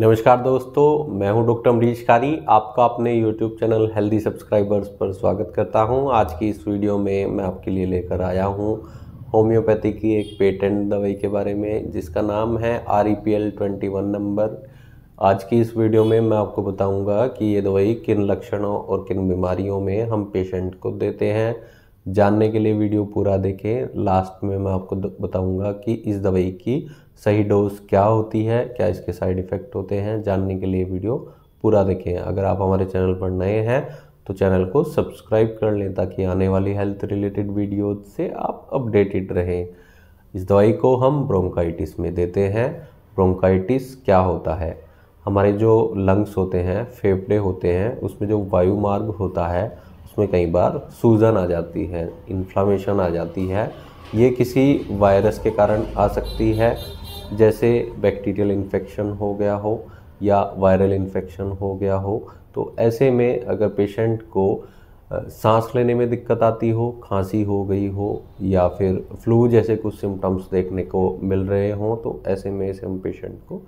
नमस्कार दोस्तों मैं हूं डॉक्टर अमरीश कारी आपका अपने यूट्यूब चैनल हेल्दी सब्सक्राइबर्स पर स्वागत करता हूं आज की इस वीडियो में मैं आपके लिए लेकर आया हूं होम्योपैथी की एक पेटेंट दवाई के बारे में जिसका नाम है R E P L twenty one number आज की इस वीडियो में मैं आपको बताऊंगा कि ये दवाई किन लक्षणों और किन बीमारियों में हम पेशेंट को देते हैं जानने के लिए वीडियो पूरा देखें लास्ट में मैं आपको बताऊंगा कि इस दवाई की सही डोज क्या होती है क्या इसके साइड इफ़ेक्ट होते हैं जानने के लिए वीडियो पूरा देखें अगर आप हमारे चैनल पर नए हैं तो चैनल को सब्सक्राइब कर लें ताकि आने वाली हेल्थ रिलेटेड वीडियो से आप अपडेटेड रहें इस दवाई को हम ब्रोंकाइटिस में देते हैं ब्रोंकाइटिस क्या होता है हमारे जो लंग्स होते हैं फेफड़े होते हैं उसमें जो वायु मार्ग होता है उसमें कई बार सूजन आ जाती है इन्फ्लामेशन आ जाती है ये किसी वायरस के कारण आ सकती है जैसे बैक्टीरियल इन्फेक्शन हो गया हो या वायरल इन्फेक्शन हो गया हो तो ऐसे में अगर पेशेंट को सांस लेने में दिक्कत आती हो खांसी हो गई हो या फिर फ्लू जैसे कुछ सिम्टम्स देखने को मिल रहे हों तो ऐसे में ऐसे हम पेशेंट को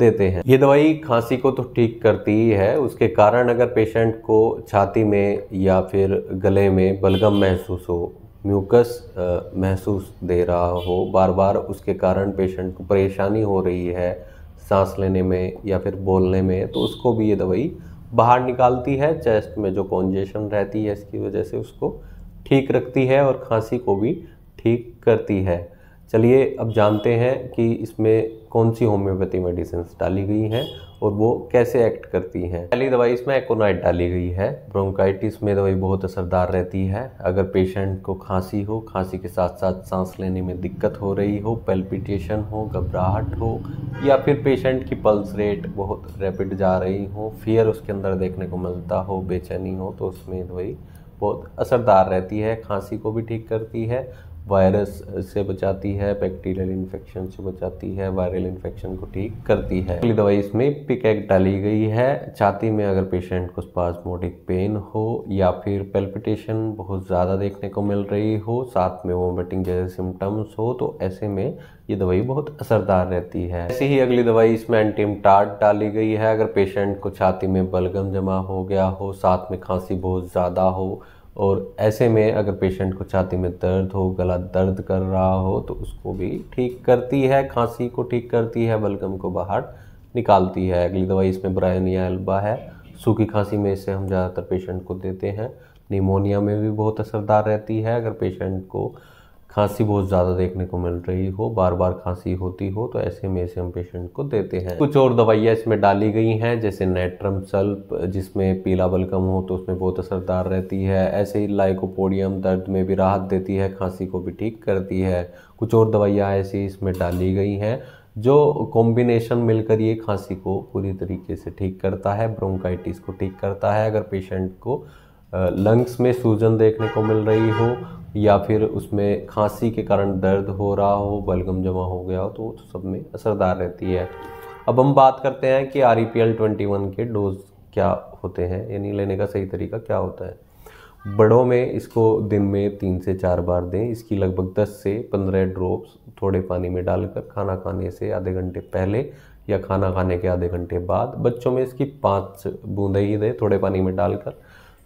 देते हैं ये दवाई खांसी को तो ठीक करती ही है उसके कारण अगर पेशेंट को छाती में या फिर गले में बलगम महसूस हो म्यूकस महसूस दे रहा हो बार बार उसके कारण पेशेंट को परेशानी हो रही है सांस लेने में या फिर बोलने में तो उसको भी ये दवाई बाहर निकालती है चेस्ट में जो कॉन्जेशन रहती है इसकी वजह से उसको ठीक रखती है और खांसी को भी ठीक करती है चलिए अब जानते हैं कि इसमें कौन सी होम्योपैथी मेडिसिन डाली गई हैं और वो कैसे एक्ट करती हैं पहली दवाई इसमें एकोनाइट डाली गई है ब्रोंकाइटिस में दवाई बहुत असरदार रहती है अगर पेशेंट को खांसी हो खांसी के साथ साथ सांस लेने में दिक्कत हो रही हो पेल्पिटेशन हो घबराहट हो या फिर पेशेंट की पल्स रेट बहुत रैपिड जा रही हो फियर उसके अंदर देखने को मिलता हो बेचैनी हो तो उसमें दवाई बहुत असरदार रहती है खांसी को भी ठीक करती है वायरस से बचाती है बैक्टीरियल इन्फेक्शन से बचाती है वायरल इन्फेक्शन को ठीक करती है अगली दवाई इसमें पिकैक डाली गई है छाती में अगर पेशेंट को स्पाजमोटिक पेन हो या फिर पेल्पिटेशन बहुत ज़्यादा देखने को मिल रही हो साथ में वोमिटिंग जैसे सिम्टम्स हो तो ऐसे में ये दवाई बहुत असरदार रहती है ऐसी ही अगली दवाई इसमें एंटीमटार्ट डाली गई है अगर पेशेंट को छाती में बलगम जमा हो गया हो साथ में खांसी बहुत ज़्यादा हो और ऐसे में अगर पेशेंट को छाती में दर्द हो गला दर्द कर रहा हो तो उसको भी ठीक करती है खांसी को ठीक करती है बलगम को बाहर निकालती है अगली दवाई इसमें ब्रायनिया एल्बा है सूखी खांसी में इसे हम ज़्यादातर पेशेंट को देते हैं निमोनिया में भी बहुत असरदार रहती है अगर पेशेंट को खांसी बहुत ज़्यादा देखने को मिल रही हो बार बार खांसी होती हो तो ऐसे में से हम पेशेंट को देते हैं कुछ और दवाइयाँ इसमें डाली गई हैं जैसे नेट्रम सल्प जिसमें पीला कम हो तो उसमें बहुत असरदार रहती है ऐसे ही लाइकोपोडियम दर्द में भी राहत देती है खांसी को भी ठीक करती है कुछ और दवाइयाँ ऐसी इसमें डाली गई हैं जो कॉम्बिनेशन मिलकर ये खांसी को पूरी तरीके से ठीक करता है ब्रोंकाइटिस को ठीक करता है अगर पेशेंट को लंग्स में सूजन देखने को मिल रही हो या फिर उसमें खांसी के कारण दर्द हो रहा हो बलगम जमा हो गया हो तो, तो सब में असरदार रहती है अब हम बात करते हैं कि R E P L twenty one के डोज क्या होते हैं यानी लेने का सही तरीका क्या होता है बड़ों में इसको दिन में तीन से चार बार दें इसकी लगभग दस से पंद्रह ड्रॉप्स थोड़े पानी में डालकर खाना खाने से आधे घंटे पहले या खाना खाने के आधे घंटे बाद बच्चों में इसकी पाँच बूंदें ही दें थोड़े पानी में डालकर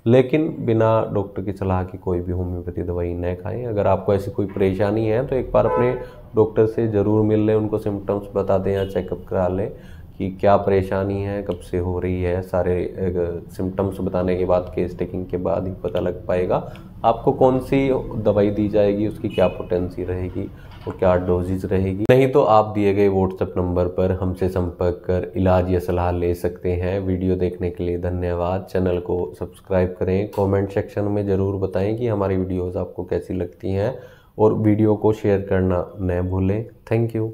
लेकिन बिना डॉक्टर की सलाह के कोई भी होम्योपैथी दवाई न खाएं अगर आपको ऐसी कोई परेशानी है तो एक बार अपने डॉक्टर से ज़रूर मिल लें उनको सिम्टम्स बता दें या चेकअप करा लें कि क्या परेशानी है कब से हो रही है सारे सिम्टम्स बताने के बाद केस टेकिंग के बाद ही पता लग पाएगा आपको कौन सी दवाई दी जाएगी उसकी क्या पोटेंसी रहेगी और क्या डोजेज रहेगी नहीं तो आप दिए गए व्हाट्सएप नंबर पर हमसे संपर्क कर इलाज या सलाह ले सकते हैं वीडियो देखने के लिए धन्यवाद चैनल को सब्सक्राइब करें कमेंट सेक्शन में ज़रूर बताएं कि हमारी वीडियोज़ आपको कैसी लगती हैं और वीडियो को शेयर करना न भूलें थैंक यू